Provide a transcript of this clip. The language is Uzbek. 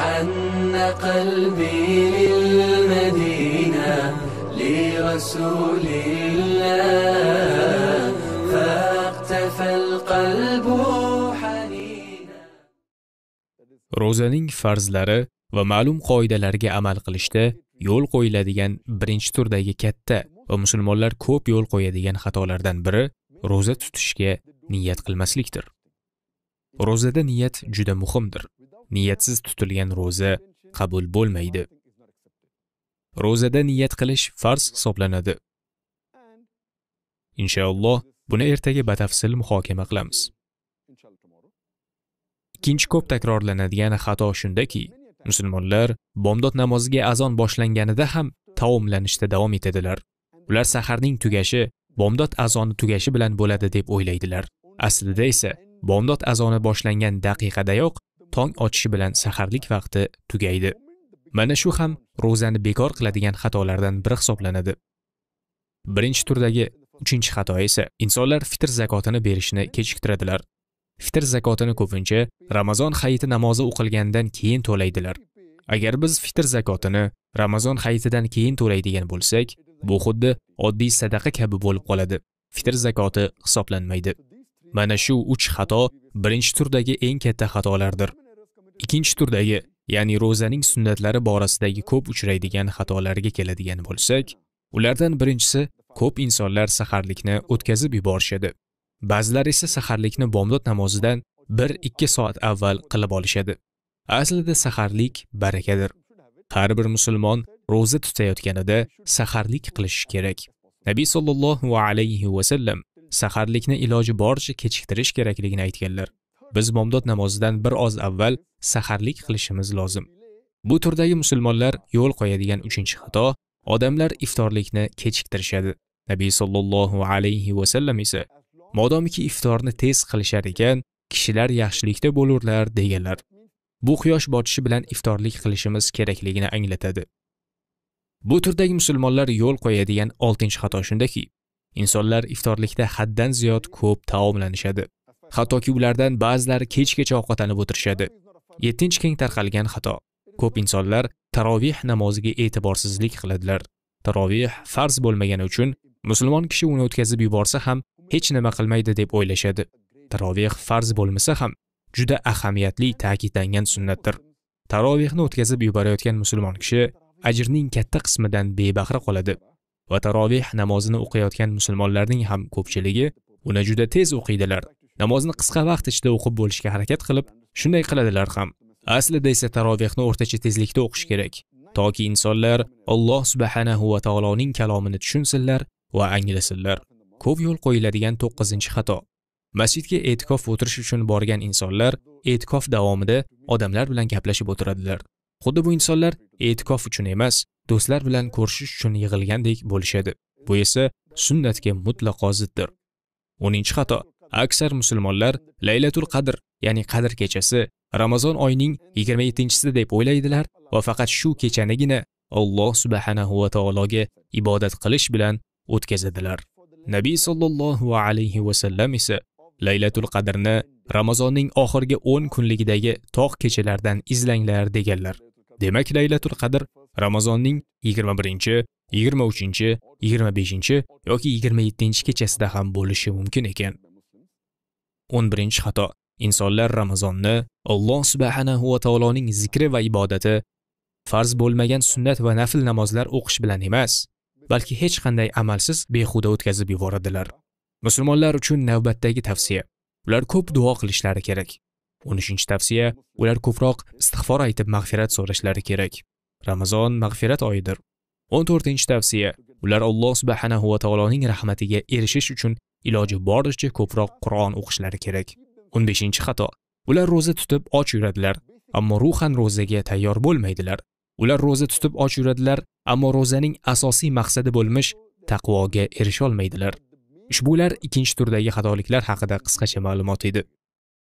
حن قلبي للمدينة لرسول الله فاقتفى القلب حنينا روزaning farzlari va ma'lum qoidalarga amal qilishda yo'l qo'yiladigan birinchi turdagi katta va musulmonlar ko'p yo'l qo'yadigan xatolardan biri ro'za tutishga niyat qilmaslikdir. Ro'zada niyat juda muhimdir. niyatsiz tutilgan ro'za qabul bo'lmaydi ro'zada niyat qilish farz hisoblanadi inshaalloh buni ertaga batafsil muhokama qilamiz ikkinchi ko'p takrorlanadigan xato shundaki musulmonlar bomdod namoziga azon boshlanganida ham taomlanishda davom etadilar ular saharning tugashi bomdod azoni tugashi bilan bo'ladi deb o'ylaydilar aslida esa bomdod azoni boshlangan daqiqadayoq tong ochishi bilan saharlik vaqti tugaydi mana shu ham ro'zani bekor qiladigan xatolardan biri hisoblanadi birinchi turdagi uchinchi xato esa insonlar fitr zakotini berishni kechiktiradilar fitr zakotini ko'pincha ramazon hayiti namozi o'qilgandan keyin to'laydilar agar biz fitr zakotini ramazon hayitidan keyin to'laydigan bo'lsak bu xuddi oddiy sadaqa kabi bo'lib qoladi fitr zakoti hisoblanmaydi mana shu uch xato birinchi turdagi eng katta xatolardir ikkinchi turdagi ya'ni ro'zaning sunnatlari borasidagi ko'p uchraydigan xatolarga keladigan bo'lsak ulardan birinchisi ko'p insonlar saharlikni o'tkazib yuborishadi ba'zilar esa saharlikni bomdod namozidan bir ikki soat avval qilib olishadi aslida saharlik barakadir har bir musulmon ro'za tutayotganida saharlik qilishi kerak nabiy sollallohu alayhi vasallam saharlikni iloji boricha kechiktirish kerakligini aytganlar biz bomdod namozidan bir oz avval saharlik qilishimiz lozim bu turdagi musulmonlar yo'l qo'yadigan uchinchi xato odamlar iftorlikni kechiktirishadi nabiy sollallohu alayhi vasallam esa modomiki iftorni tez qilishar ekan kishilar yaxshilikda bo'lurlar deganlar bu quyosh botishi bilan iftorlik qilishimiz kerakligini anglatadi bu turdagi musulmonlar yo'l qo'yadigan oltinchi xato shundaki Insonlar iftorlikda haddan ziyod ko'p taomlanishadi. Hattoki ulardan ba'zilari kechgacha ovqatlanib o'tirishadi. 7 keng tarqalgan xato. Ko'p insonlar tarovih namoziga e'tiborsizlik qiladilar. Tarovih farz bo'lmagani uchun musulmon kishi uni o'tkazib yuborsa ham hech nima qilmaydi deb o'ylashadi. Tarovih farz bo'lmasa ham juda ahamiyatli ta'kidlangan sunnatdir. Tarovihni o'tkazib yuborayotgan musulmon kishi ajrning katta qismidan bebahra qoladi. va taroveh namozini o'qiyotgan musulmonlarning ham ko'pchiligi uni juda tez o'qiydilar namozni qisqa vaqt ichida o'qib bo'lishga harakat qilib shunday qiladilar ham aslida esa tarovehni o'rtacha tezlikda o'qish kerak toki insonlar alloh subhanahu va taoloning kalomini tushunsinlar va anglasinlar ko'p yo'l qo'yiladigan to'qqizinchi xato masjidga e'tikof o'tirish uchun borgan insonlar e'tikof davomida odamlar bilan gaplashib o'tiradilar xuddi bu insonlar e'tikof uchun emas do'stlar bilan ko'rishish uchun yig'ilgandek bo'lishadi bu esa sunnatga mutlaqo ziddir o'ninchi xato aksar musulmonlar laylatul qadr ya'ni qadr kechasi ramazon oyining 27-sida deb o'ylaydilar va faqat shu kechanigina alloh subhanahu va taologa ibodat qilish bilan o'tkazadilar nabiy sollallohu alayhi vasallam esa laylatul qadrni ramazonning oxirgi 10 kunligidagi tog' kechalardan izlanglar deganlar demak laylatul qadr ramazonning 21 23 25 yoki 27 kechasida ham bo'lishi mumkin ekan 11 xato insonlar ramazonni Alloh subhanahu va taoloning zikri va ibodati farz bo'lmagan sunnat va nafl namozlar o'qish bilan emas balki hech qanday amalsiz behuda o'tkazib yuboradilar musulmonlar uchun navbatdagi tavsiya ular ko'p duo qilishlari kerak 13 tavsiya ular ko'proq istig'for aytib mag'firat so'rashlari kerak ramazon mag'firat oyidir 14 tavsiya ular alloh subhanahu va taoloning rahmatiga erishish uchun iloji boricha ko'proq qur'on o'qishlari kerak 15 xato ular ro'za tutib och yuradilar ammo ruhan ro'zaga tayyor bo'lmaydilar ular ro'za tutib och yuradilar ammo ro'zaning asosiy maqsadi bo'lmish taqvoga erisholmaydilar ushbular ikkinchi turdagi xatoliklar haqida qisqacha ma'lumot edi